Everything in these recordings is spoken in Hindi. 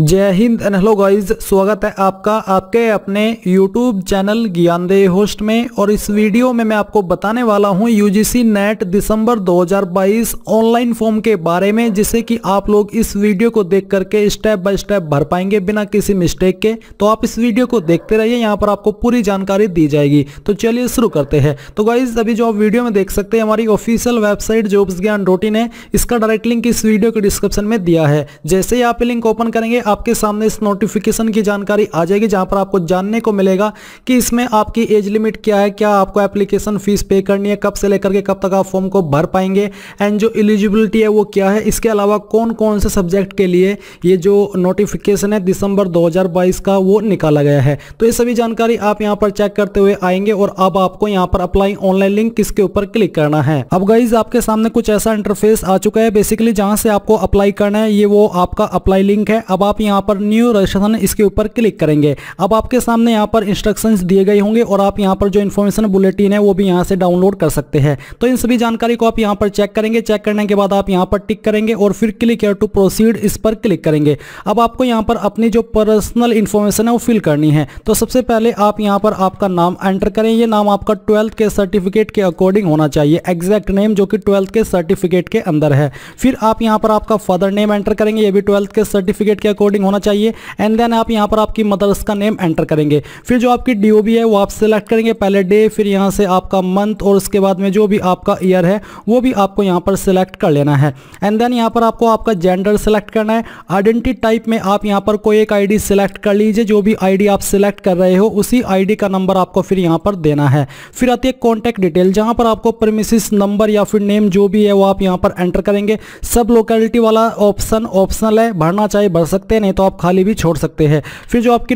जय हिंद एंड हेलो गाइस स्वागत है आपका आपके अपने यूट्यूब चैनल ज्ञानदेह होस्ट में और इस वीडियो में मैं आपको बताने वाला हूं यूजीसी नेट दिसंबर 2022 ऑनलाइन फॉर्म के बारे में जिसे कि आप लोग इस वीडियो को देख करके स्टेप बाय स्टेप भर पाएंगे बिना किसी मिस्टेक के तो आप इस वीडियो को देखते रहिए यहाँ पर आपको पूरी जानकारी दी जाएगी तो चलिए शुरू करते हैं तो गाइज अभी जो आप वीडियो में देख सकते हैं हमारी official website jobs Gyan dot है इसका डायरेक्ट लिंक इस वीडियो के डिस्क्रिप्शन में दिया है जैसे ही आप लिंक ओपन करेंगे आपके सामने इस नोटिफिकेशन की जानकारी आ जाएगी जहां पर आपको जानने को मिलेगा कि इसमें आपकी एज लिमिट क्या है क्या आपको एप्लीकेशन फीस पे करनी है कब से लेकर के कब तक आप फॉर्म को भर पाएंगे एंड जो एलिजिबिलिटी है वो क्या है इसके अलावा कौन कौन से सब्जेक्ट के लिए ये जो नोटिफिकेशन है दिसंबर दो का वो निकाला गया है तो ये सभी जानकारी आप यहाँ पर चेक करते हुए आएंगे और अब आपको यहाँ पर अप्लाई ऑनलाइन लिंक किसके ऊपर क्लिक करना है अब गाइज आपके सामने कुछ ऐसा इंटरफेस आ चुका है बेसिकली जहां से आपको अप्लाई करना है ये वो आपका अप्लाई लिंक है अब आप आप यहाँ पर न्यू रजिस्ट्रेशन इसके ऊपर क्लिक करेंगे अब आपके सामने यहाँ पर इंस्ट्रक्शंस दिए गए होंगे और आप यहाँ पर जो इन्फॉर्मेशन बुलेटिन है वो भी यहाँ से डाउनलोड कर सकते हैं तो इन सभी जानकारी को आप यहाँ पर चेक करेंगे चेक करने के बाद आप यहाँ पर टिक करेंगे और फिर क्लिक एयर टू प्रोसीड इस पर क्लिक करेंगे अब आपको यहाँ पर अपनी जो पर्सनल इन्फॉर्मेशन है वो फिल करनी है तो सबसे पहले आप यहाँ पर आपका नाम एंटर करें ये नाम आपका ट्वेल्थ के सर्टिफिकेट के अकॉर्डिंग होना चाहिए एग्जैक्ट नेम जो कि ट्वेल्थ के सर्टिफिकेट के अंदर है फिर आप यहाँ पर आपका फादर नेम एंटर करेंगे ये भी ट्वेल्थ के सर्टिफिकेट के अकॉर्डिंग कोडिंग होना चाहिए एंड देन आप यहाँ पर आपकी मदरस का नेम एंटर करेंगे फिर जो आपकी डी है वो आप सेलेक्ट करेंगे पहले डे फिर यहाँ से आपका मंथ और उसके बाद में जो भी आपका ईयर है वो भी आपको यहाँ पर सिलेक्ट कर लेना है एंड देन यहाँ पर आपको आपका जेंडर सेलेक्ट करना है आइडेंटिटी टाइप में आप यहाँ पर कोई एक डी सेलेक्ट कर लीजिए जो भी डी आप सेलेक्ट कर रहे हो उसी डी का नंबर आपको फिर यहाँ पर देना है फिर आती है कॉन्टैक्ट डिटेल जहाँ पर आपको परमिसिस नंबर या फिर नेम जो भी है वो आप यहाँ पर एंटर करेंगे सब लोकेलिटी वाला ऑप्शन ऑप्शनल है भरना चाहे भर सकते सकते हैं नहीं तो आप खाली भी छोड़ सकते हैं फिर जो आपकी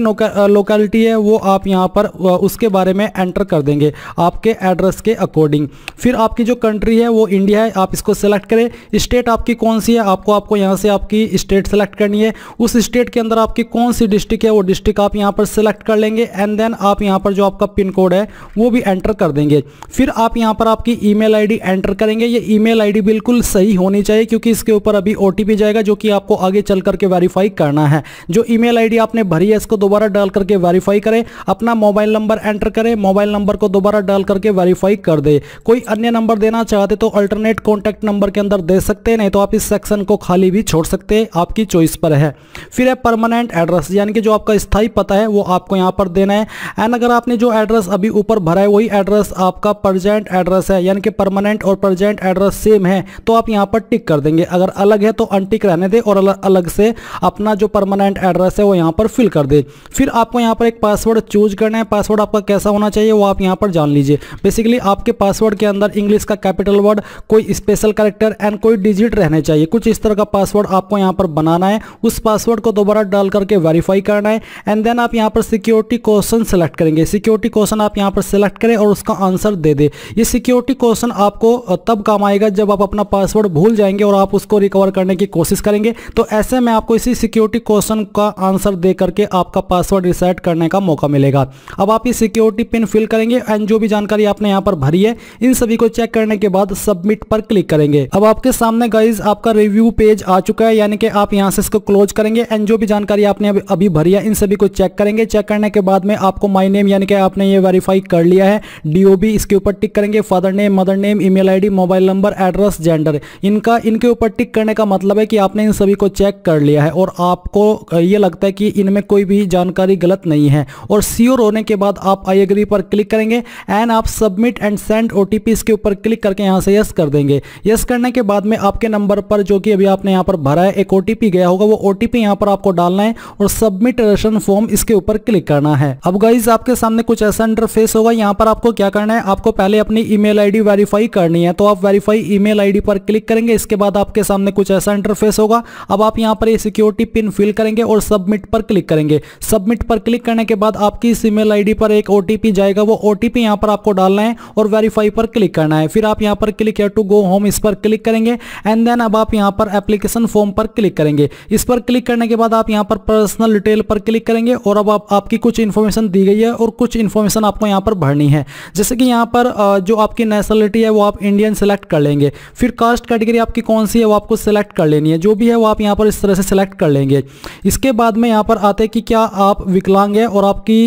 लोकेलिटी है वो आप यहाँ पर उसके बारे में एंटर कर देंगे आपके एड्रेस के अकॉर्डिंग फिर आपकी जो कंट्री है वो इंडिया है आप इसको सेलेक्ट करें स्टेट आपकी कौन सी है आपको आपको यहाँ से आपकी स्टेट सेलेक्ट करनी है उस स्टेट के अंदर आपकी कौन सी डिस्ट्रिक्ट है वो डिस्ट्रिक्ट आप यहाँ पर सेलेक्ट कर लेंगे एंड देन आप यहाँ पर जो आपका पिन कोड है वो भी एंटर कर देंगे फिर आप यहाँ पर आपकी आई डी एंटर करेंगे ये आई डी बिल्कुल सही होनी चाहिए क्योंकि इसके ऊपर अभी ओटीपी जाएगा जो कि आपको आगे चल करके वेरीफाई कर करना है जो ईमेल आईडी आपने भरी है इसको दोबारा डाल करके वेरीफाई करें अपना मोबाइल नंबर एंटर करें मोबाइल नंबर को दोबारा डाल करके वेरीफाई कर दे कोई अन्य नंबर देना चाहते तो अल्टरनेट कॉन्टैक्ट नंबर के अंदर दे सकते हैं नहीं तो आप इस सेक्शन को खाली भी छोड़ सकते हैं आपकी चॉइस पर है फिर है परमानेंट एड्रेस यानी कि जो आपका स्थायी पता है वो आपको यहाँ पर देना है एंड अगर आपने जो एड्रेस अभी ऊपर भरा है वही एड्रेस आपका प्रजेंट एड्रेस है यानी कि परमानेंट और प्रजेंट एड्रेस सेम है तो आप यहाँ पर टिक कर देंगे अगर अलग है तो अनटिक रहने दें और अलग से अपना जो परमानेंट एड्रेस है वो यहाँ पर फिल कर दे फिर आपको यहाँ पर एक पासवर्ड चूज करना है पासवर्ड आपका कैसा होना चाहिए वो आप यहाँ पर जान लीजिए बेसिकली आपके पासवर्ड के अंदर इंग्लिश का कैपिटल वर्ड कोई स्पेशल करेक्टर एंड कोई डिजिट रहने चाहिए कुछ इस तरह का पासवर्ड आपको यहाँ पर बनाना है उस पासवर्ड को दोबारा डाल करके वेरीफाई करना है एंड देन आप यहाँ पर सिक्योरिटी क्वेश्चन सेलेक्ट करेंगे सिक्योरिटी क्वेश्चन आप यहाँ पर सेलेक्ट करें और उसका आंसर दे दे ये सिक्योरिटी क्वेश्चन आपको तब काम आएगा जब आप अपना पासवर्ड भूल जाएंगे और आप उसको रिकवर करने की कोशिश करेंगे तो ऐसे में आपको इसी सिक्योरिटी सिक्योरिटी क्वेश्चन का आंसर दे करके आपका पासवर्ड रिसेट करने का मौका मिलेगा अब आप ये सिक्योरिटी पिन फिल करेंगे एंड जो भी जानकारी आपने यहाँ पर भरी है इन सभी को चेक करने के बाद सबमिट पर क्लिक करेंगे अब आपके सामने गाइज आपका रिव्यू पेज आ चुका है यानी कि आप यहाँ से इसको क्लोज करेंगे एंड जो भी जानकारी आपने अभी भरी है इन सभी को चेक करेंगे चेक करने के बाद में आपको माई नेम यानी कि आपने ये वेरीफाई कर लिया है डी इसके ऊपर टिक करेंगे father name mother name email mobile number address gender इनका इनके ऊपर टिक करने का मतलब है कि आपने इन सभी को चेक कर लिया है और आप आपको ये लगता है कि इनमें कोई भी जानकारी गलत नहीं है और सियोर होने के बाद आप आई एग्री पर क्लिक करेंगे एंड आप submit and send O T इसके ऊपर क्लिक करके यहाँ से यस कर देंगे यस करने के बाद में आपके नंबर पर जो कि अभी आपने यहाँ पर भरा है एक ओ गया होगा वो ओ टी पर आपको डालना है और सबमिट रेशन फॉर्म इसके ऊपर क्लिक करना है अब गाइज आपके सामने कुछ ऐसा इंटरफेस होगा यहाँ पर आपको क्या करना है आपको पहले अपनी ई मेल वेरीफाई करनी है तो आप वेरीफाई ई मेल पर क्लिक करेंगे इसके बाद आपके सामने कुछ ऐसा इंटरफेस होगा अब आप यहाँ पर सिक्योरिटी पिन फिल करेंगे और सबमिट पर क्लिक करेंगे सबमिट पर क्लिक करने के बाद आपकी इस ईमेल आईडी पर एक ओ जाएगा वो ओ टी यहाँ पर आपको डालना है और वेरीफाई पर क्लिक करना है फिर आप यहाँ पर क्लिक या टू गो होम इस पर क्लिक करेंगे एंड देन अब आप यहाँ पर एप्लीकेशन फॉर्म पर क्लिक करेंगे इस पर क्लिक करने के बाद आप यहाँ पर पर्सनल डिटेल पर क्लिक करेंगे और अब आप, आपकी कुछ इन्फॉर्मेशन दी गई है और कुछ इन्फॉर्मेशन आपको यहाँ पर भरनी है जैसे कि यहाँ पर जो आपकी नेशनलिटी है वो आप इंडियन सेलेक्ट कर लेंगे फिर कास्ट कैटेगरी आपकी कौन सी है वो आपको सेलेक्ट कर लेनी है जो भी है वो आप यहाँ पर इस तरह से सेलेक्ट कर लेंगे देंगे इसके बाद में यहाँ पर आते हैं कि क्या आप विकलांग है और आपकी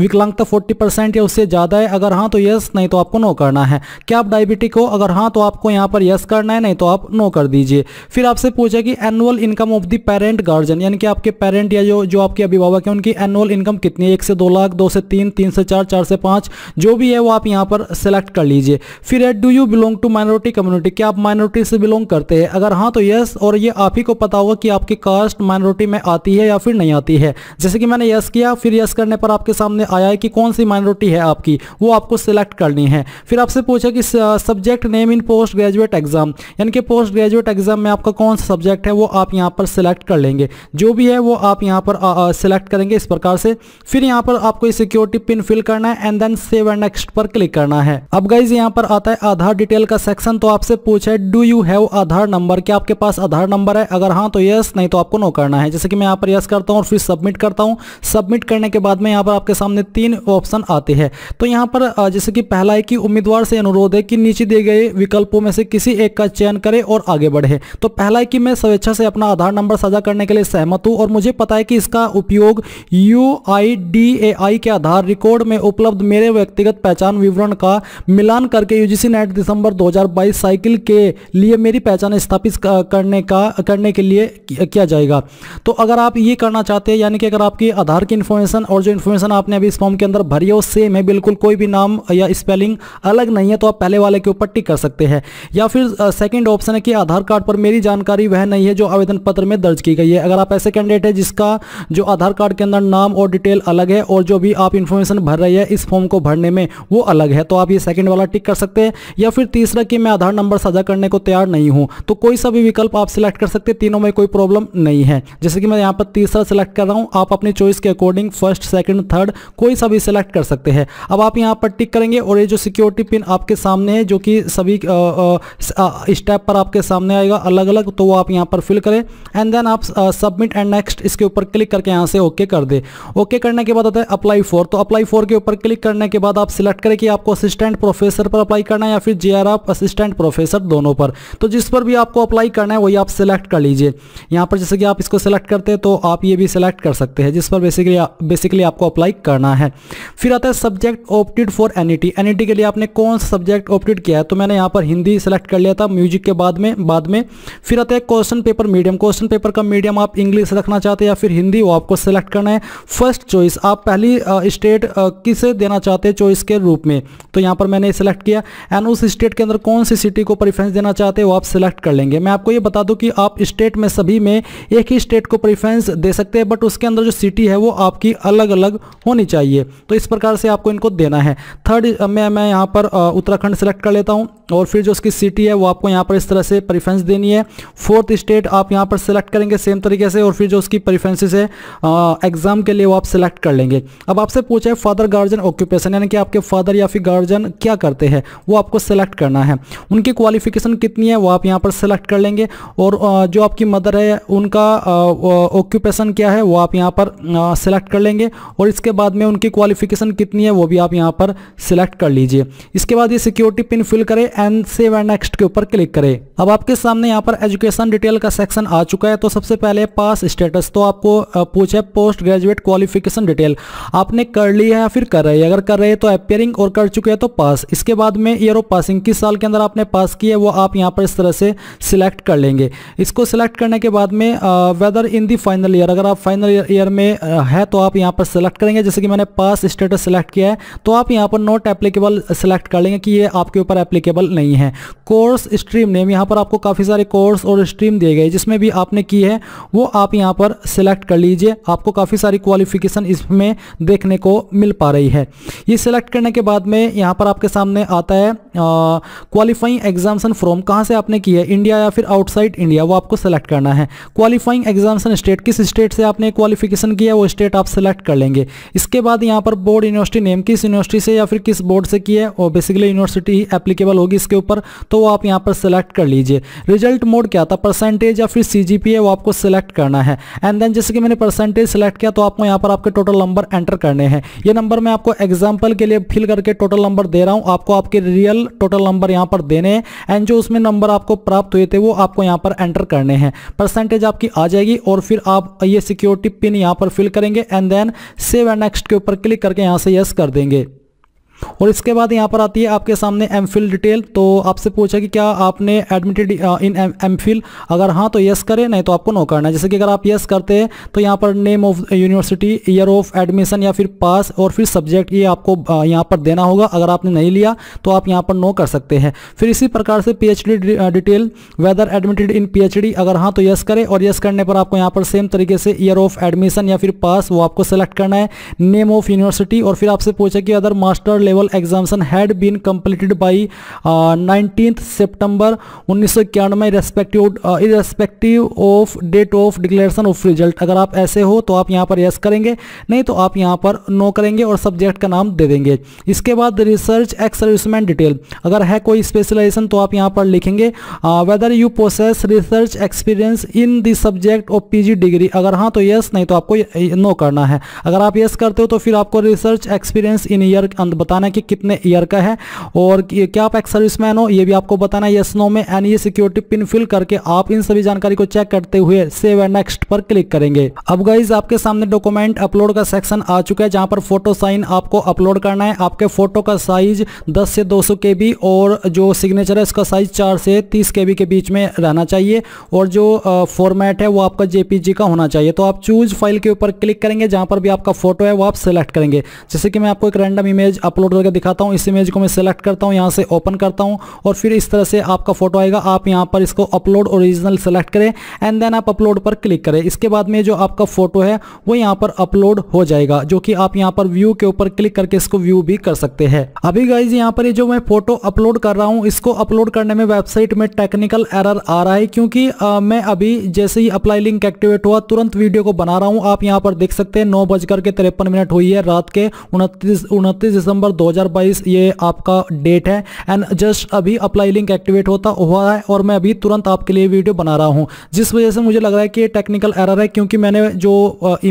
विकलांगता 40 परसेंट या उससे ज़्यादा है अगर हाँ तो यस नहीं तो आपको नो करना है क्या आप डायबिटिक हो अगर हाँ तो आपको यहाँ पर यस करना है नहीं तो आप नो कर दीजिए फिर आपसे पूछा कि annual income of the parent guardian यानी कि आपके पेरेंट या जो जो आपके अभिभावक हैं उनकी एनुअल इनकम कितनी है एक से दो लाख दो से तीन तीन से चार चार से पाँच जो भी है वो आप यहाँ पर सेलेक्ट कर लीजिए फिर eight do you belong to minority community क्या आप माइनॉरिटी से बिलोंग करते हैं अगर हाँ तो यस और ये आप ही को पता होगा कि आपके कार फर्स्ट माइनॉरिटी में आती है या फिर नहीं आती है जैसे कि मैंने यस किया फिर यस करने पर आपके सामने आया है कि कौन सी माइनॉरिटी है आपकी वो आपको सिलेक्ट करनी है फिर आपसे पूछा कि subject name in post graduate exam यानी कि पोस्ट ग्रेजुएट एग्जाम में आपका कौन सा सब्जेक्ट है वो आप यहाँ पर सिलेक्ट कर लेंगे जो भी है वो आप यहाँ पर सिलेक्ट करेंगे इस प्रकार से फिर यहाँ पर आपको सिक्योरिटी पिन फिल करना है and then save and next पर क्लिक करना है अब गाइज यहाँ पर आता है आधार डिटेल का सेक्शन तो आपसे पूछा है do you have Aadhaar number क्या आपके पास आधार नंबर है अगर हाँ तो यस नहीं तो आप आपको नो करना है जैसे कि मैं यहाँ पर यस करता हूँ और फिर सबमिट करता हूँ सबमिट करने के बाद में यहाँ पर आपके सामने तीन ऑप्शन आते हैं तो यहाँ पर जैसे कि पहला है कि उम्मीदवार से अनुरोध है कि नीचे दिए गए विकल्पों में से किसी एक का चयन करे और आगे बढ़े तो पहला है कि मैं स्वेच्छा से अपना आधार नंबर साझा करने के लिए सहमत हूँ और मुझे पता है कि इसका उपयोग यू के आधार रिकॉर्ड में उपलब्ध मेरे व्यक्तिगत पहचान विवरण का मिलान करके यू नेट दिसंबर दो साइकिल के लिए मेरी पहचान स्थापित करने का करने के लिए किया जाए जाएगा तो अगर आप ये करना चाहते हैं यानी कि अगर आपकी आधार की इन्फॉर्मेशन और जो इन्फॉर्मेशन आपने अभी इस फॉर्म के अंदर भरी है वो सेम है बिल्कुल कोई भी नाम या स्पेलिंग अलग नहीं है तो आप पहले वाले के ऊपर टिक कर सकते हैं या फिर सेकेंड ऑप्शन है कि आधार कार्ड पर मेरी जानकारी वह नहीं है जो आवेदन पत्र में दर्ज की गई है अगर आप ऐसे कैंडिडेट है जिसका जो आधार कार्ड के अंदर नाम और डिटेल अलग है और जो भी आप इन्फॉर्मेशन भर रही है इस फॉर्म को भरने में वो अलग है तो आप ये सेकंड वाला टिक कर सकते हैं या फिर तीसरा कि मैं आधार नंबर साझा करने को तैयार नहीं हूं तो कोई सा भी विकल्प आप सिलेक्ट कर सकते हैं तीनों में कोई प्रॉब्लम नहीं नहीं है जैसे कि मैं यहाँ पर तीसरा सेलेक्ट कर रहा हूँ आप अपनी चॉइस के अकॉर्डिंग फर्स्ट सेकंड थर्ड कोई सा भी सिलेक्ट कर सकते हैं अब आप यहाँ पर टिक करेंगे और ये जो सिक्योरिटी पिन आपके सामने है जो कि सभी स्टेप पर आपके सामने आएगा अलग अलग तो वो आप यहाँ पर फिल करें एंड देन आप सबमिट एंड नेक्स्ट इसके ऊपर क्लिक करके यहाँ से ओके कर दे ओके करने के बाद आता है अप्लाई फॉर तो अप्लाई फॉर के ऊपर क्लिक करने के बाद आप सिलेक्ट करें कि आपको असिस्टेंट प्रोफेसर पर अप्लाई करना है या फिर जे असिस्टेंट प्रोफेसर दोनों पर तो जिस पर भी आपको अप्लाई करना है वही आप सिलेक्ट कर लीजिए यहाँ पर जैसे कि आप इसको सेलेक्ट करते हैं तो आप ये भी सिलेक्ट कर सकते हैं जिस पर बेसिकली बेसिकली आपको अप्लाई करना है फिर आता है subject opted for N E के लिए आपने कौन सा सब्जेक्ट ऑप्टेड किया है तो मैंने यहाँ पर हिंदी सेलेक्ट कर लिया था म्यूजिक के बाद में बाद में फिर आता है question paper medium question paper का मीडियम आप इंग्लिश रखना चाहते हैं या फिर हिंदी वो आपको सेलेक्ट करना है फर्स्ट चॉइस आप पहली स्टेट किसे देना चाहते हैं चॉइस के रूप में तो यहाँ पर मैंने सेलेक्ट किया एंड उस स्टेट के अंदर कौन सी सिटी को प्रेफरेंस देना चाहते हैं वो आप सेलेक्ट कर लेंगे मैं आपको ये बता दूँ कि आप स्टेट में सभी में एक ही स्टेट को प्रेफरेंस दे सकते हैं बट उसके अंदर जो सिटी है वो आपकी अलग अलग होनी चाहिए तो इस प्रकार से आपको इनको देना है थर्ड में मैं यहाँ पर उत्तराखंड सेलेक्ट कर लेता हूँ और फिर जो उसकी सिटी है वो आपको यहाँ पर इस तरह से प्रेफरेंस देनी है फोर्थ स्टेट आप यहाँ पर सेलेक्ट करेंगे सेम तरीके से और फिर जो उसकी प्रेफरेंसेज है एग्ज़ाम के लिए वो आप सेलेक्ट कर लेंगे अब आपसे पूछा है फादर गार्जियन ऑक्यूपेशन यानी कि आपके फादर या फिर गार्जियन क्या करते हैं वो आपको सेलेक्ट करना है उनकी क्वालिफिकेशन कितनी है वो आप यहाँ पर सेलेक्ट कर लेंगे और जो आपकी मदर है उन उनका ऑक्यूपेशन क्या है वो आप यहाँ पर सिलेक्ट कर लेंगे और इसके बाद में उनकी क्वालिफिकेशन कितनी है वो भी आप यहाँ पर सिलेक्ट कर लीजिए इसके बाद ये सिक्योरिटी पिन फिल करें एंड सेव एंड नेक्स्ट के ऊपर क्लिक करें अब आपके सामने यहाँ पर एजुकेशन डिटेल का सेक्शन आ चुका है तो सबसे पहले पास स्टेटस तो आपको पूछे पोस्ट ग्रेजुएट क्वालिफिकेशन डिटेल आपने कर ली है या फिर कर रही है अगर कर रहे हैं तो अपेयरिंग और कर चुके हैं तो पास इसके बाद में ईयर ऑफ पासिंग किस साल के अंदर आपने पास की है वो आप यहाँ पर इस तरह से सिलेक्ट कर लेंगे इसको सिलेक्ट करने के बाद में whether in the final year अगर आप फाइनल ईयर में है तो आप यहाँ पर सेलेक्ट करेंगे जैसे कि मैंने पास स्टेटस सेलेक्ट किया है तो आप यहाँ पर नॉट एप्लीकेबल सेलेक्ट कर लेंगे कि ये आपके ऊपर एप्लीकेबल नहीं है कोर्स स्ट्रीम नेम यहाँ पर आपको काफ़ी सारे कोर्स और स्ट्रीम दिए गए जिसमें भी आपने की है वो आप यहाँ पर सेलेक्ट कर लीजिए आपको काफ़ी सारी क्वालिफिकेशन इसमें देखने को मिल पा रही है ये सिलेक्ट करने के बाद में यहाँ पर आपके सामने आता है क्वालिफाइंग एग्जामेशन फ्रॉम कहाँ से आपने की है इंडिया या फिर आउटसाइड इंडिया वो आपको सेलेक्ट करना है क्वालिफाइंग क्वालिफाइंग एग्जामेशन स्टेट किस स्टेट से आपने क्वालिफिकेशन किया वो स्टेट आप सेलेक्ट कर लेंगे इसके बाद यहाँ पर बोर्ड यूनिवर्सिटी नेम किस यूनिवर्सिटी से या फिर किस बोर्ड से किया है और बेसिकली यूनिवर्सिटी एप्लीकेबल होगी इसके ऊपर तो वो आप यहाँ पर सेलेक्ट कर लीजिए रिजल्ट मोड क्या था परसेंटेज या फिर सी है वो आपको सेलेक्ट करना है एंड देन जैसे कि मैंने परसेंटेज सेलेक्ट किया तो आपको यहाँ पर आपके टोटल नंबर एंटर करने हैं ये नंबर मैं आपको एग्जाम्पल के लिए फिल करके टोटल नंबर दे रहा हूँ आपको आपके रियल टोटल नंबर यहाँ पर देने हैं एंड जो उसमें नंबर आपको प्राप्त हुए थे वो आपको यहाँ पर एंटर करने हैं परसेंटेज आप आपकी आ जाएगी और फिर आप ये सिक्योरिटी पिन यहाँ पर फिल करेंगे and then save and next के ऊपर क्लिक करके यहाँ से यस कर देंगे और इसके बाद यहाँ पर आती है आपके सामने एम डिटेल तो आपसे पूछा कि क्या आपने एडमिटेड इन एम अगर हाँ तो यस करें नहीं तो आपको नो करना है जैसे कि अगर आप यस करते हैं तो यहाँ पर name of university year of admission या फिर पास और फिर सब्जेक्ट ये आपको uh, यहाँ पर देना होगा अगर आपने नहीं लिया तो आप यहाँ पर नो कर सकते हैं फिर इसी प्रकार से P detail whether admitted in P अगर हाँ तो येस करें और येस करने पर आपको यहाँ पर सेम तरीके से ईयर ऑफ एडमिशन या फिर पास वो आपको सेलेक्ट करना है नेम ऑफ यूनिवर्सिटी और फिर आपसे पूछा कि other master level examination had been completed by nineteenth September उन्नीस सौ इक्यानवे respective irrespective of date of declaration of result अगर आप ऐसे हो तो आप यहाँ पर यस करेंगे नहीं तो आप यहाँ पर नो करेंगे और सब्जेक्ट का नाम दे देंगे इसके बाद रिसर्च एक्स सर्विसमैन डिटेल अगर है कोई स्पेशलाइजेशन तो आप यहाँ पर लिखेंगे whether you process research experience in the subject of PG degree अगर हाँ तो यस नहीं तो आपको नो करना है अगर आप यस करते हो तो फिर आपको रिसर्च एक्सपीरियंस इन ईयर अंत बताएं बताना कि कितने ईयर का है और क्या आप एक सर्विस हो ये भी आपको बताना है नो में एंड ये सिक्योरिटी पिन फिल करके आप इन सभी जानकारी को चेक करते हुए सेव एंड नेक्स्ट पर क्लिक करेंगे अब गाइज आपके सामने डॉक्यूमेंट अपलोड का सेक्शन आ चुका है जहाँ पर फोटो साइन आपको अपलोड करना है आपके फोटो का साइज दस से दो सौ और जो सिग्नेचर है इसका साइज चार से तीस के के बीच में रहना चाहिए और जो फॉर्मेट है वो आपका जेपीजी का होना चाहिए तो आप चूज फाइल के ऊपर क्लिक करेंगे जहां पर भी आपका फोटो है वो आप सेलेक्ट करेंगे जैसे कि मैं आपको एक रैंडम इमेज अपलोड डाउनलोड करके दिखाता हूँ इस इमेज को मैं सेलेक्ट करता हूँ यहाँ से ओपन करता हूँ और फिर इस तरह से आपका फोटो आएगा आप यहाँ पर इसको अपलोड ओरिजिनल सेलेक्ट करें एंड देन आप अपलोड पर क्लिक करें इसके बाद में जो आपका फोटो है वो यहाँ पर अपलोड हो जाएगा जो कि आप यहाँ पर व्यू के ऊपर क्लिक करके इसको व्यू भी कर सकते हैं अभी गाइज यहाँ पर जो मैं फोटो अपलोड कर रहा हूँ इसको अपलोड करने में वेबसाइट में टेक्निकल एरर आ रहा है क्योंकि मैं अभी जैसे ही अप्लाई लिंक एक्टिवेट हुआ तुरंत वीडियो को बना रहा हूँ आप यहाँ पर देख सकते हैं नौ बजकर के तिरपन मिनट हुई है रात के उनतीस उनतीस दिसंबर 2022 ये आपका डेट है एंड जस्ट अभी अप्लाई लिंक एक्टिवेट होता हुआ है और मैं अभी तुरंत आपके लिए वीडियो बना रहा हूँ जिस वजह से मुझे लग रहा है कि ये टेक्निकल एरर है क्योंकि मैंने जो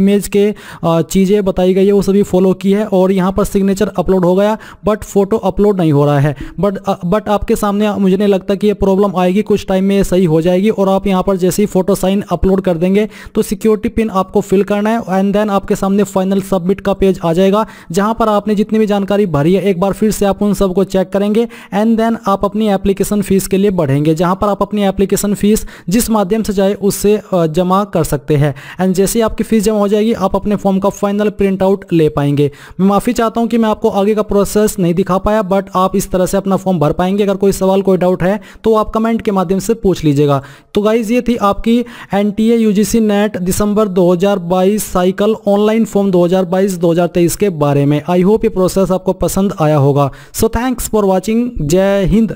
इमेज के चीज़ें बताई गई है वो सभी फॉलो की है और यहाँ पर सिग्नेचर अपलोड हो गया बट फोटो अपलोड नहीं हो रहा है बट बट आपके सामने मुझे नहीं लगता कि ये प्रॉब्लम आएगी कुछ टाइम में ये सही हो जाएगी और आप यहाँ पर जैसे ही फोटो साइन अपलोड कर देंगे तो सिक्योरिटी पिन आपको फिल करना है एंड देन आपके सामने फाइनल सबमिट का पेज आ जाएगा जहाँ पर आपने जितनी भी जानकारी भरिए एक बार फिर से आप उन सबको चेक करेंगे एंड देन आप अपनी एप्लीकेशन फ़ीस के लिए बढ़ेंगे जहाँ पर आप अपनी एप्लीकेशन फ़ीस जिस माध्यम से चाहे उससे जमा कर सकते हैं एंड जैसे आपकी फ़ीस जमा हो जाएगी आप अपने फॉर्म का फाइनल प्रिंट आउट ले पाएंगे मैं माफ़ी चाहता हूँ कि मैं आपको आगे का प्रोसेस नहीं दिखा पाया बट आप इस तरह से अपना फॉर्म भर पाएंगे अगर कोई सवाल कोई डाउट है तो आप कमेंट के माध्यम से पूछ लीजिएगा तो गाइज़ ये थी आपकी एन टी यूजीसी नेट दिसंबर 2022 साइकिल ऑनलाइन फॉर्म 2022-2023 के बारे में आई होप ये प्रोसेस आपको पसंद आया होगा सो थैंक्स फॉर वॉचिंग जय हिंद